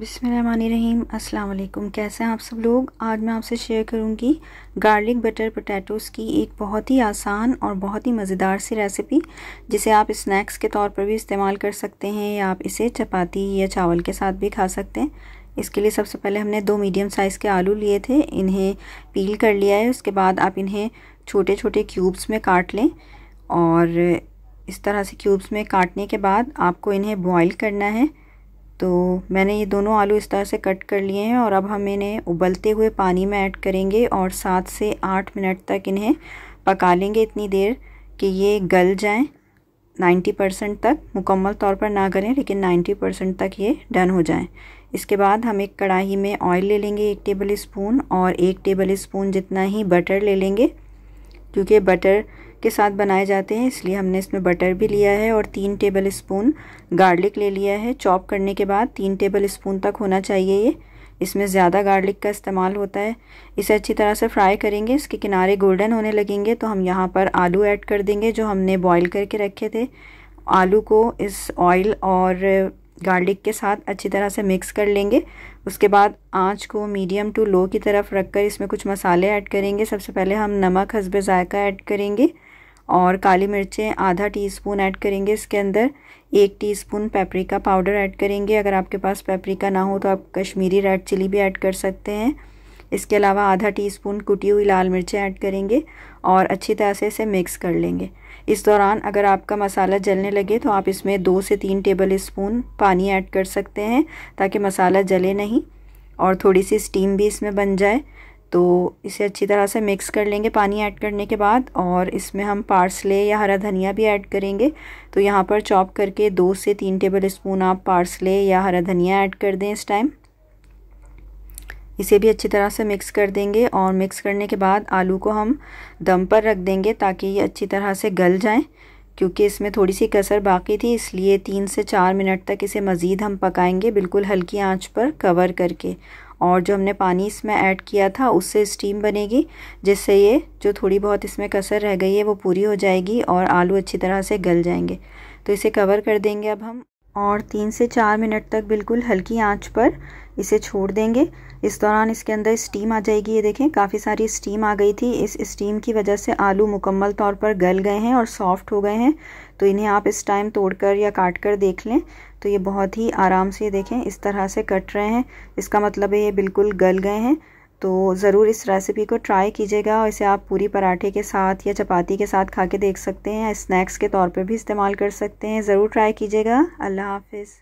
बिसमीम अल्लाम कैसे हैं आप सब लोग आज मैं आपसे शेयर करूंगी गार्लिक बटर पोटैटोज़ की एक बहुत ही आसान और बहुत ही मज़ेदार सी रेसिपी जिसे आप स्नैक्स के तौर पर भी इस्तेमाल कर सकते हैं या आप इसे चपाती या चावल के साथ भी खा सकते हैं इसके लिए सबसे पहले हमने दो मीडियम साइज़ के आलू लिए थे इन्हें पील कर लिया है उसके बाद आप इन्हें छोटे छोटे क्यूब्स में काट लें और इस तरह से क्यूब्स में काटने के बाद आपको इन्हें बॉयल करना है तो मैंने ये दोनों आलू इस तरह से कट कर लिए हैं और अब हम इन्हें उबलते हुए पानी में ऐड करेंगे और सात से आठ मिनट तक इन्हें पका लेंगे इतनी देर कि ये गल जाएं 90 परसेंट तक मुकम्मल तौर पर ना गलें लेकिन 90 परसेंट तक ये डन हो जाएं इसके बाद हम एक कढ़ाई में ऑयल ले लेंगे एक टेबल स्पून और एक टेबल स्पून जितना ही बटर ले लेंगे क्योंकि बटर के साथ बनाए जाते हैं इसलिए हमने इसमें बटर भी लिया है और तीन टेबल स्पून गार्लिक ले लिया है चॉप करने के बाद तीन टेबल स्पून तक होना चाहिए ये इसमें ज़्यादा गार्लिक का इस्तेमाल होता है इसे अच्छी तरह से फ्राई करेंगे इसके किनारे गोल्डन होने लगेंगे तो हम यहाँ पर आलू ऐड कर देंगे जो हमने बॉईल करके रखे थे आलू को इस ऑयल और गार्लिक के साथ अच्छी तरह से मिक्स कर लेंगे उसके बाद आंच को मीडियम टू लो की तरफ रख कर इसमें कुछ मसाले ऐड करेंगे सबसे पहले हम नमक हसब ज़ायका ऐड करेंगे और काली मिर्चें आधा टीस्पून ऐड करेंगे इसके अंदर एक टीस्पून पेपरिका पाउडर ऐड करेंगे अगर आपके पास पेपरिका ना हो तो आप कश्मीरी रेड चिली भी ऐड कर सकते हैं इसके अलावा आधा टीस्पून कुटी हुई लाल मिर्चें ऐड करेंगे और अच्छी तरह से इसे मिक्स कर लेंगे इस दौरान अगर आपका मसाला जलने लगे तो आप इसमें दो से तीन टेबल स्पून पानी ऐड कर सकते हैं ताकि मसाला जले नहीं और थोड़ी सी स्टीम भी इसमें बन जाए तो इसे अच्छी तरह से मिक्स कर लेंगे पानी ऐड करने के बाद और इसमें हम पार्सले या हरा धनिया भी ऐड करेंगे तो यहाँ पर चॉप करके दो से तीन टेबल स्पून आप पार्सले या हरा धनिया ऐड कर दें इस टाइम इसे भी अच्छी तरह से मिक्स कर देंगे और मिक्स करने के बाद आलू को हम दम पर रख देंगे ताकि ये अच्छी तरह से गल जाएं क्योंकि इसमें थोड़ी सी कसर बाकी थी इसलिए तीन से चार मिनट तक इसे मज़ीद हम पकाएंगे बिल्कुल हल्की आंच पर कवर करके और जो हमने पानी इसमें ऐड किया था उससे स्टीम बनेगी जिससे ये जो थोड़ी बहुत इसमें कसर रह गई है वो पूरी हो जाएगी और आलू अच्छी तरह से गल जाएंगे तो इसे कवर कर देंगे अब हम और तीन से चार मिनट तक बिल्कुल हल्की आँच पर इसे छोड़ देंगे इस दौरान इसके अंदर स्टीम आ जाएगी ये देखें काफ़ी सारी स्टीम आ गई थी इस स्टीम की वजह से आलू मुकम्मल तौर पर गल गए हैं और सॉफ्ट हो गए हैं तो इन्हें आप इस टाइम तोड़कर या काट कर देख लें तो ये बहुत ही आराम से देखें इस तरह से कट रहे हैं इसका मतलब है ये बिल्कुल गल गए हैं तो ज़रूर इस रेसिपी को ट्राई कीजिएगा और इसे आप पूरी पराठे के साथ या चपाती के साथ खा के देख सकते हैं या स्नैक्स के तौर पर भी इस्तेमाल कर सकते हैं ज़रूर ट्राई कीजिएगा अल्लाह हाफिज़